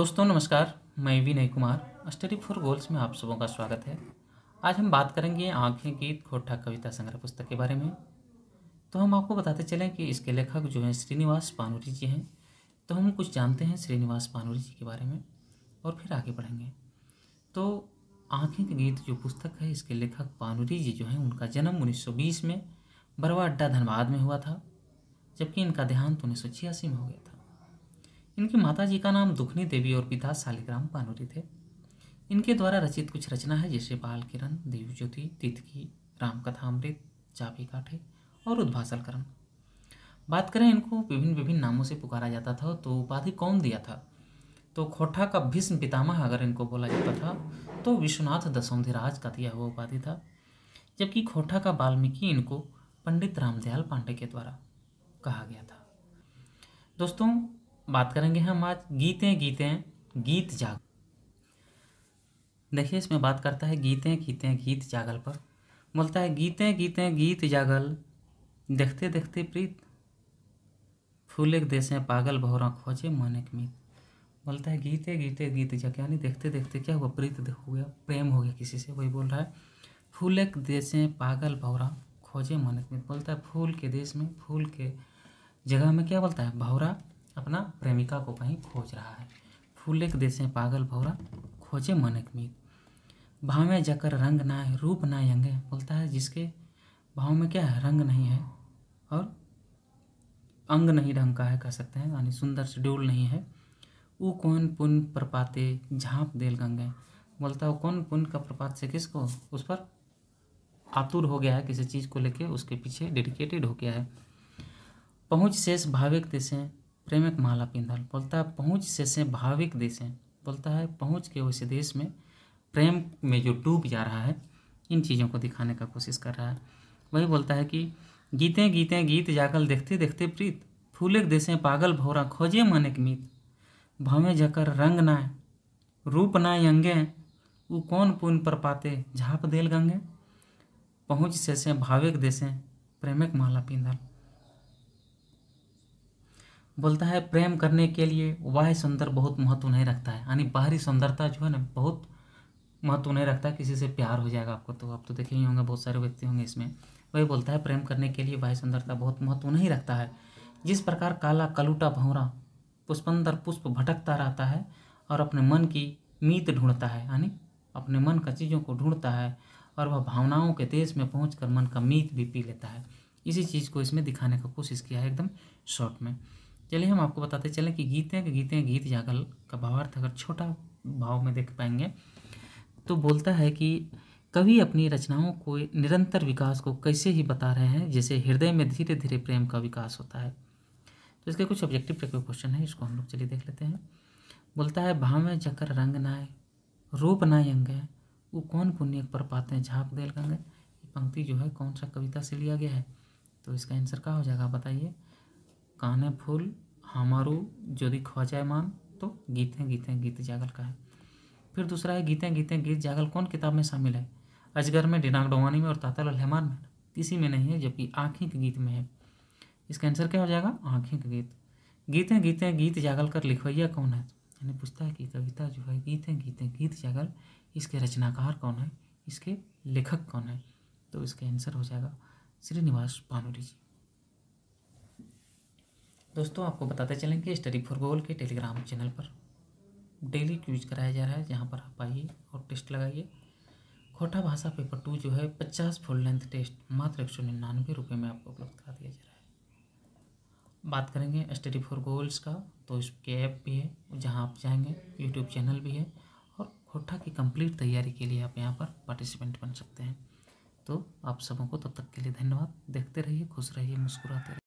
दोस्तों नमस्कार मैं Vinay Kumar Study for Goals में आप सबों का स्वागत है आज हम बात करेंगे आँखें गीत खोटा कविता संग्रह पुस्तक के बारे में तो हम आपको बताते चलें कि इसके लेखक जो हैं श्रीनिवास पानूरी जी हैं तो हम कुछ जानते हैं श्रीनिवास पानूरी जी के बारे में और फिर आगे बढ़ेंगे तो आँखें के गीत जो पुस्तक है इसके लेखक पानूरी जी जो हैं उनका जन्म उन्नीस में बरवा अड्डा धनबाद में हुआ था जबकि इनका देहांत उन्नीस में हो गया था इनकी माता जी का नाम दुखनी देवी और पिता शालिग्राम पानोरी थे इनके द्वारा रचित कुछ रचना है जैसे बाल किरण देव ज्योति तिथकी रामकथामृत चापी काठे और उद्भाषल करण बात करें इनको विभिन्न विभिन्न नामों से पुकारा जाता था तो उपाधि कौन दिया था तो खोठा का भीष्म पितामह अगर इनको बोला जाता था तो विश्वनाथ दसौंधिराज का दिया हुआ उपाधि था जबकि खोठा का वाल्मीकि इनको पंडित रामदयाल पांडे के द्वारा कहा गया था दोस्तों बात करेंगे हम आज गीतें गीते गीत जाग देखिए इसमें बात करता है गीतें गीते गीत जागल पर बोलता है गीते गीते गीत जागल देखते देखते प्रीत फूले देशे पागल भौरा खोजे माने मीत बोलता है गीते गीते गीत जाग यानी देखते देखते क्या हुआ प्रीत हो गया प्रेम हो गया किसी से वही बोल रहा है फूले देशे पागल भौरा खोजे माने मीत बोलता है फूल के देश में फूल के जगह में क्या बोलता है भौरा अपना प्रेमिका को कहीं खोज रहा है फूले देश में पागल भौरा खोजे मनक मीत भाव में जकर रंग ना है रूप ना यंगे बोलता है जिसके भाव में क्या है रंग नहीं है और अंग नहीं ढंग का है कह सकते हैं यानी सुंदर शेड्यूल नहीं है वो कौन पुन प्रपाते पाते झाँप गंगे बोलता है कौन पुन का प्रपात से किसको उस पर आतुर हो गया है किसी चीज़ को लेके उसके पीछे डेडिकेटेड हो गया है पहुँच शेष भाविक देशें प्रेमक माला पिंधल बोलता है पहुँच से से भाविक देशें बोलता है पहुँच के उस देश में प्रेम में जो डूब जा रहा है इन चीज़ों को दिखाने का कोशिश कर रहा है वही बोलता है कि गीते गीते गीत जागल देखते देखते प्रीत फूले देशें पागल भौरा खोजे एक मीत भवें जकर रंग नाय रूप नाय अंगे उ कौन पुन पर पाते झाप दिल गंगे पहुँच से से भाविक देशें प्रेमक माला पिंधल बोलता है प्रेम करने के लिए बाह्य सुंदर बहुत महत्व नहीं रखता है यानी बाहरी सुंदरता जो है ना बहुत महत्व नहीं रखता किसी से प्यार हो जाएगा आपको तो आप तो देखे ही होंगे बहुत सारे व्यक्ति होंगे इसमें वही बोलता है प्रेम करने के लिए बाह्य सुंदरता बहुत महत्व नहीं रखता है जिस प्रकार काला कलूटा भौरा पुष्पंदर पुष्प भटकता रहता है और अपने मन की मीत ढूंढता है यानी अपने मन का चीज़ों को ढूंढता है और वह भावनाओं के देश में पहुँच मन का मीत भी पी लेता है इसी चीज़ को इसमें दिखाने का कोशिश किया है एकदम शॉर्ट में चलिए हम आपको बताते चलें कि गीते गीते गीत जागल का भावार्थ अगर छोटा भाव में देख पाएंगे तो बोलता है कि कवि अपनी रचनाओं को निरंतर विकास को कैसे ही बता रहे हैं जैसे हृदय में धीरे धीरे प्रेम का विकास होता है तो इसके कुछ ऑब्जेक्टिव टाइप के क्वेश्चन है इसको हम लोग चलिए देख लेते हैं बोलता है भाव में जकर रंग नाय रूप ना है वो कौन पुण्य पर पाते झाँप देल गंगे ये पंक्ति जो है कौन सा कविता से लिया गया है तो इसका आंसर क्या हो जाएगा बताइए कहने फूल हमारू यदि ख जाए मान तो गीतें गीतें गीत जागल का है फिर दूसरा है गीतें गीतें गीत जागल कौन किताब में शामिल है अजगर में डिनाक डोवानी में और तातल हेमान में इसी में नहीं है जबकि आँखें के गीत में है इसका आंसर क्या हो जाएगा आँखें के गीत गीतें गीतें गीत जागल कर लिखवैया कौन है यानी पूछता है कि कविता जो है गीतें गीतें गीत जागल इसके रचनाकार कौन है इसके लेखक कौन है तो इसका आंसर हो जाएगा श्रीनिवास पानुरी जी दोस्तों आपको बताते चलें कि स्टडी फॉर गोल के टेलीग्राम चैनल पर डेली क्यूज कराया जा रहा है जहाँ पर आप आइए और टेस्ट लगाइए खोटा भाषा पेपर टू जो है पचास फुल लेंथ टेस्ट मात्र एक सौ निन्यानवे रुपये में आपको उपलब्ध करा दिया जा रहा है बात करेंगे स्टडी फॉर गोल्स का तो इसके ऐप भी है जहाँ आप जाएंगे यूट्यूब चैनल भी है और खोटा की कंप्लीट तैयारी के लिए आप यहाँ पर पार्टिसिपेंट बन सकते हैं तो आप सबों को तब तक के लिए धन्यवाद देखते रहिए खुश रहिए मुस्कुराते रहिए